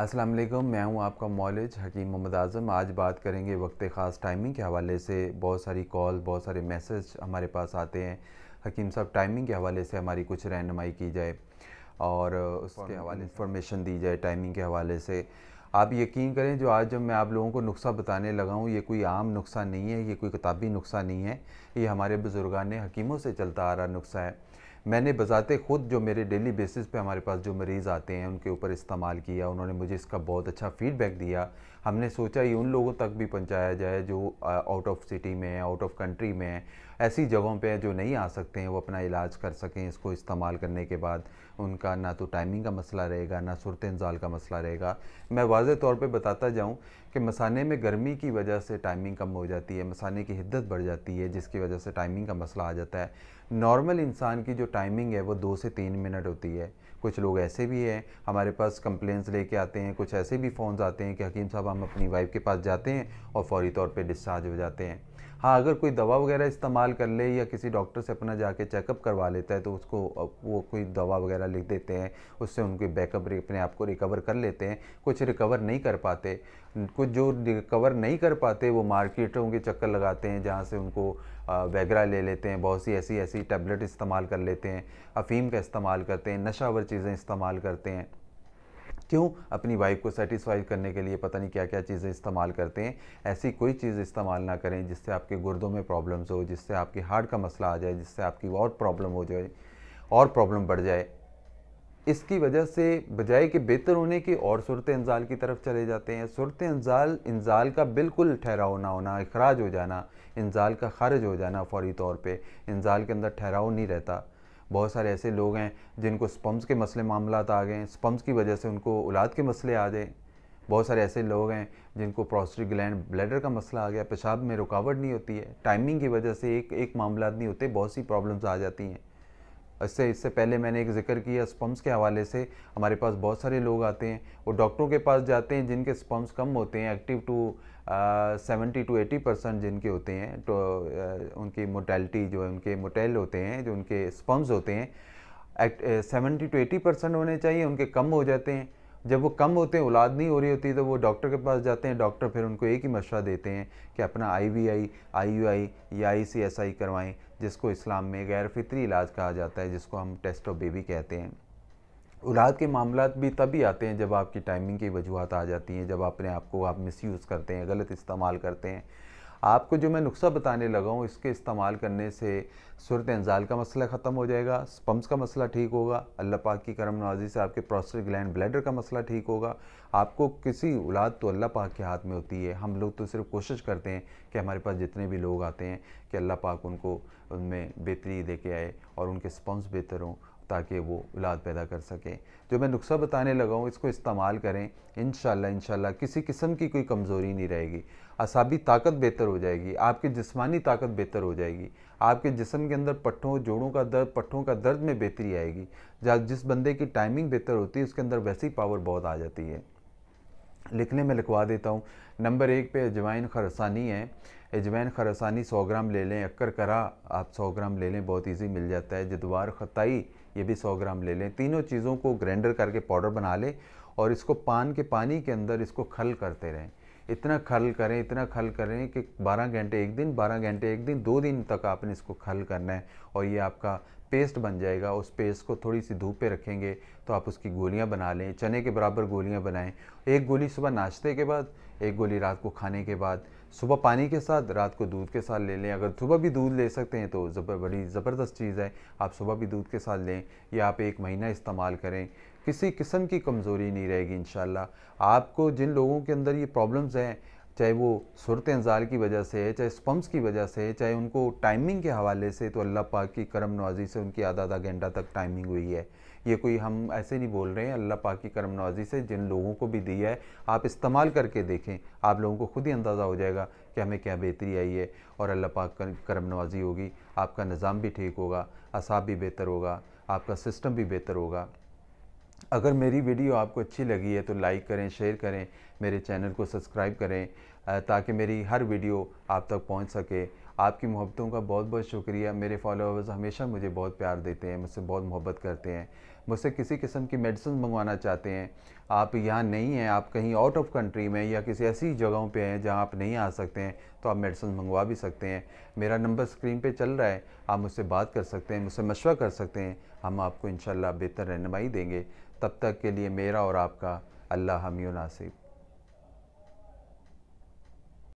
अस्सलाम वालेकुम मैं हूं आपका मॉलेज हकीम मोहम्मद आज़म आज बात करेंगे वक्त ख़ास टाइमिंग के हवाले से बहुत सारी कॉल बहुत सारे मैसेज हमारे पास आते हैं हकीम साहब टाइमिंग के हवाले से हमारी कुछ रहनमाई की जाए और उसके हवाले इंफॉर्मेशन दी जाए टाइमिंग के हवाले से आप यकीन करें जो आज जब मैं आप लोगों को नुस्खा बताने लगा हूँ ये कोई आम नुस्खा नहीं है ये कोई किताबी नुस्खा नहीं है ये हमारे बुज़ुर्गान हकीमों से चलता आ रहा नुस्खा है मैंने बजाते ख़ुद जो मेरे डेली बेसिस पे हमारे पास जो मरीज़ आते हैं उनके ऊपर इस्तेमाल किया उन्होंने मुझे इसका बहुत अच्छा फीडबैक दिया हमने सोचा ये उन लोगों तक भी पहुंचाया जाए जो आउट ऑफ सिटी में आउट ऑफ कंट्री में ऐसी जगहों पे जो नहीं आ सकते हैं वो अपना इलाज कर सकें इसको इस्तेमाल करने के बाद उनका ना तो टाइमिंग का मसला रहेगा ना सुरत इंजाल का मसला रहेगा मैं वाज तौर पर बताता जाऊँ कि मसाने में गर्मी की वजह से टाइमिंग कम हो जाती है मसाने की हिद्दत बढ़ जाती है जिसकी वजह से टाइमिंग का मसला आ जाता है नॉर्मल इंसान की जो टाइमिंग है वो दो से तीन मिनट होती है कुछ लोग ऐसे भी हैं हमारे पास कंप्लेंट्स लेके आते हैं कुछ ऐसे भी फ़ोन्स आते हैं कि हकीम साहब हम अपनी वाइफ के पास जाते हैं और फौरी तौर पर डिस्चार्ज हो जाते हैं हाँ अगर कोई दवा वगैरह इस्तेमाल कर ले या किसी डॉक्टर से अपना जाके चेकअप करवा लेता है तो उसको वो कोई दवा वगैरह लिख देते हैं उससे उनकी बैकअप अपने आप को रिकवर कर लेते हैं कुछ रिकवर नहीं कर पाते कुछ जो रिकवर नहीं कर पाते वो मार्केटों के चक्कर लगाते हैं जहाँ से उनको वैगरा ले लेते हैं बहुत सी ऐसी ऐसी टैबलेट इस्तेमाल कर लेते हैं अफ़ीम का इस्तेमाल करते हैं नशावर चीज़ें इस्तेमाल करते हैं क्यों अपनी वाइफ को सेटिस्फाई करने के लिए पता नहीं क्या क्या चीज़ें इस्तेमाल करते हैं ऐसी कोई चीज़ इस्तेमाल ना करें जिससे आपके गुर्दों में प्रॉब्लम्स हो जिससे आपके हार्ट का मसला आ जाए जिससे आपकी और प्रॉब्लम हो जाए और प्रॉब्लम बढ़ जाए इसकी वजह से बजाय के बेहतर होने की और सूरत इंजाल की तरफ चले जाते हैं सूरत इंजाल इंजाल का बिल्कुल ठहराव ना होना अखराज हो जाना इंजाल का खारिज हो जाना फौरी तौर पे इंजाल के अंदर ठहराव नहीं रहता बहुत सारे ऐसे लोग हैं जिनको स्पम्स के मसले मामला आ गए स्पम्स की वजह से उनको औलाद के मसले आ गए बहुत सारे ऐसे लोग हैं जिनको प्रोस्टिक ग्लैंड ब्लैडर का मसला आ गया पेशाब में रुकावट नहीं होती है टाइमिंग की वजह से एक एक मामला नहीं होते बहुत सी प्रॉब्लम्स आ जाती हैं इससे इससे पहले मैंने एक जिक्र किया स्पम्स के हवाले से हमारे पास बहुत सारे लोग आते हैं वो डॉक्टरों के पास जाते हैं जिनके स्पम्स कम होते हैं active to seventy to eighty percent जिनके होते हैं तो uh, उनकी मोटेलिटी जो है उनके मोटेल होते हैं जो उनके स्पम्स होते हैं सेवेंटी टू एटी परसेंट होने चाहिए उनके कम हो जाते हैं जब वो कम होते हैं औलाद नहीं हो रही होती तो वो डॉक्टर के पास जाते हैं डॉक्टर फिर उनको एक ही मशवरा देते हैं कि अपना आई वी आई आई यू आई या आई सी एस आई करवाएँ जिसको इस्लाम में गैर फितरी इलाज कहा जाता है जिसको हम टेस्ट ऑफ बेबी कहते हैं औलाद के मामला भी तभी आते हैं जब आपकी टाइमिंग की वजूहत आ जाती हैं जब अपने आप को आप यूज़ करते हैं गलत इस्तेमाल करते हैं आपको जो मैं नुस्खा बताने लगा हूँ इसके इस्तेमाल करने से सूरत इंजाल का मसला ख़त्म हो जाएगा स्पम्स का मसला ठीक होगा अल्लाह पाक की करम नवाजी से आपके प्रोस्टेट ग्लैंड ब्लैडर का मसला ठीक होगा आपको किसी औलाद तो अल्लाह पाक के हाथ में होती है हम लोग तो सिर्फ कोशिश करते हैं कि हमारे पास जितने भी लोग आते हैं कि अल्लाह पाक उनको उनमें बेहतरी दे के आए और उनके स्पम्स बेहतर हों ताकि वो औलाद पैदा कर सकें जो मैं नुस्खा बताने लगा हूँ इसको इस्तेमाल करें इन इन किसी किस्म की कोई कमज़ोरी नहीं रहेगी असाबी ताकत बेहतर हो जाएगी आपकी जिस्मानी ताकत बेहतर हो जाएगी आपके जिसम के अंदर पट्ठों जोड़ों का दर्द पट्ठों का दर्द में बेहतरी आएगी जिस बंदे की टाइमिंग बेहतर होती है उसके अंदर वैसी पावर बहुत आ जाती है लिखने में लिखवा देता हूँ नंबर एक पे अजवाइन खरसानी है अजवाइन खरसानी 100 ग्राम ले लें अक्कर करा आप 100 ग्राम ले लें बहुत इजी मिल जाता है जदवार खताई ये भी 100 ग्राम ले लें तीनों चीज़ों को ग्राइंडर करके पाउडर बना लें और इसको पान के पानी के अंदर इसको खल करते रहें इतना खल करें इतना खल करें कि 12 घंटे एक दिन 12 घंटे एक दिन दो दिन तक आपने इसको खल करना है और ये आपका पेस्ट बन जाएगा उस पेस्ट को थोड़ी सी धूप पे रखेंगे तो आप उसकी गोलियां बना लें चने के बराबर गोलियां बनाएं एक गोली सुबह नाश्ते के बाद एक गोली रात को खाने के बाद सुबह पानी के साथ रात को दूध के साथ ले लें अगर सुबह भी दूध ले सकते हैं तो जबर बड़ी ज़बरदस्त चीज़ है आप सुबह भी दूध के साथ लें या आप एक महीना इस्तेमाल करें किसी किस्म की कमज़ोरी नहीं रहेगी इन आपको जिन लोगों के अंदर ये प्रॉब्लम्स हैं चाहे वो सुरत अंजार की वजह से है चाहे स्पम्स की वजह से है चाहे उनको टाइमिंग के हवाले से तो अल्लाह पाक की करम नवाजी से उनकी आधा आधा घंटा तक टाइमिंग हुई है ये कोई हम ऐसे नहीं बोल रहे हैं अल्लाह पाक की करम नवाजी से जिन लोगों को भी दिया है आप इस्तेमाल करके देखें आप लोगों को ख़ुद ही अंदाज़ा हो जाएगा कि हमें क्या बेहतरी आई है और अल्लाह पाक करम नवाजी होगी आपका निज़ाम भी ठीक होगा असाब भी बेहतर होगा आपका सिस्टम भी बेहतर होगा अगर मेरी वीडियो आपको अच्छी लगी है तो लाइक करें शेयर करें मेरे चैनल को सब्सक्राइब करें ताकि मेरी हर वीडियो आप तक पहुंच सके आपकी मोहब्बतों का बहुत बहुत शुक्रिया मेरे फॉलोअर्स हमेशा मुझे बहुत प्यार देते हैं मुझसे बहुत मोहब्बत करते हैं मुझसे किसी किस्म की मेडिसिन मंगवाना चाहते हैं आप यहाँ नहीं हैं आप कहीं आउट ऑफ कंट्री में या किसी ऐसी जगहों पे हैं जहाँ आप नहीं आ सकते हैं तो आप मेडिसिन मंगवा भी सकते हैं मेरा नंबर स्क्रीन पे चल रहा है आप मुझसे बात कर सकते हैं मुझसे मशवरा कर सकते हैं हम आपको इन बेहतर रहनमाई देंगे तब तक के लिए मेरा और आपका अल्लाह हमी नासिब